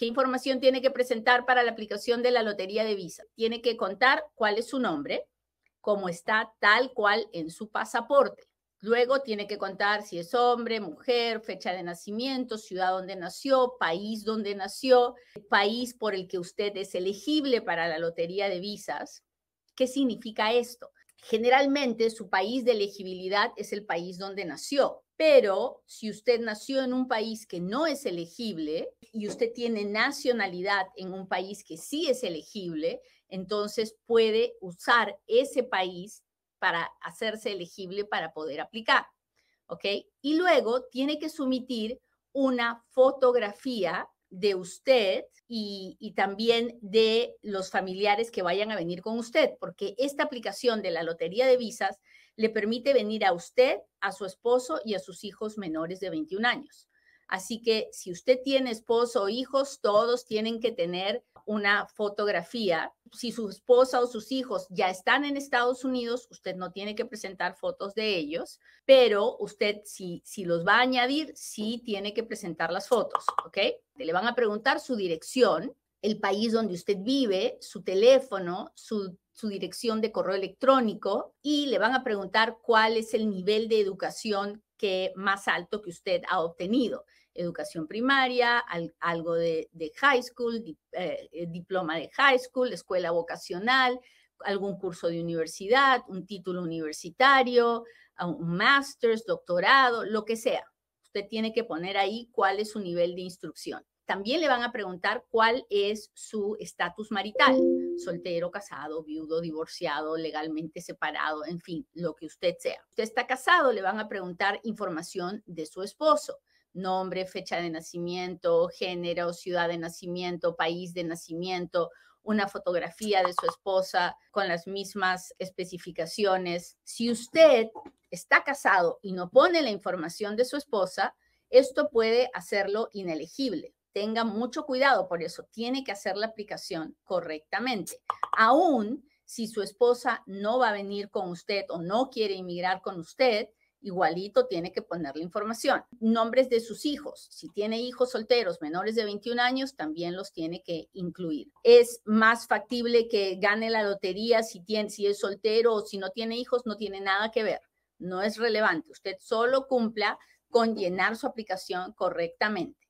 ¿Qué información tiene que presentar para la aplicación de la lotería de Visas? Tiene que contar cuál es su nombre, cómo está tal cual en su pasaporte. Luego tiene que contar si es hombre, mujer, fecha de nacimiento, ciudad donde nació, país donde nació, país por el que usted es elegible para la lotería de visas. ¿Qué significa esto? Generalmente su país de elegibilidad es el país donde nació. Pero si usted nació en un país que no es elegible y usted tiene nacionalidad en un país que sí es elegible, entonces puede usar ese país para hacerse elegible para poder aplicar. ¿Ok? Y luego tiene que sumitir una fotografía de usted y, también de los familiares que vayan a venir con usted, porque esta aplicación de la Lotería de Visas le permite venir a usted, a su esposo y a sus hijos menores de 21 años. Así que si usted tiene esposo o hijos, todos tienen que tener una fotografía. Si su esposa o sus hijos ya están en Estados Unidos, usted no tiene que presentar fotos de ellos, pero usted si, si los va a añadir, sí tiene que presentar las fotos, ¿ok? Le van a preguntar su dirección, el país donde usted vive, su teléfono, su, su dirección de correo electrónico y le van a preguntar cuál es el nivel de educación que más alto que usted ha obtenido. Educación primaria, algo de, high school, eh, eh, diploma de high school, escuela vocacional, algún curso de universidad, un título universitario, un master's, doctorado, lo que sea. Usted tiene que poner ahí cuál es su nivel de instrucción. También le van a preguntar cuál es su estatus marital, soltero, casado, viudo, divorciado, legalmente separado, en fin, lo que usted sea. Usted está casado, le van a preguntar información de su esposo nombre, fecha de nacimiento, género, ciudad de nacimiento, país de nacimiento, una fotografía de su esposa con las mismas especificaciones. Si usted está casado y no pone la información de su esposa, esto puede hacerlo inelegible tenga mucho cuidado, por eso tiene que hacer la aplicación correctamente. Aún si su esposa no va a venir con usted o no quiere inmigrar con usted, igualito tiene que poner la información. Nombres de sus hijos. Si tiene hijos solteros menores de 21 años, también los tiene que incluir. Es más factible que gane la lotería si, tiene, si es soltero o si no tiene hijos, no tiene nada que ver. No es relevante. Usted solo cumpla con llenar su aplicación correctamente.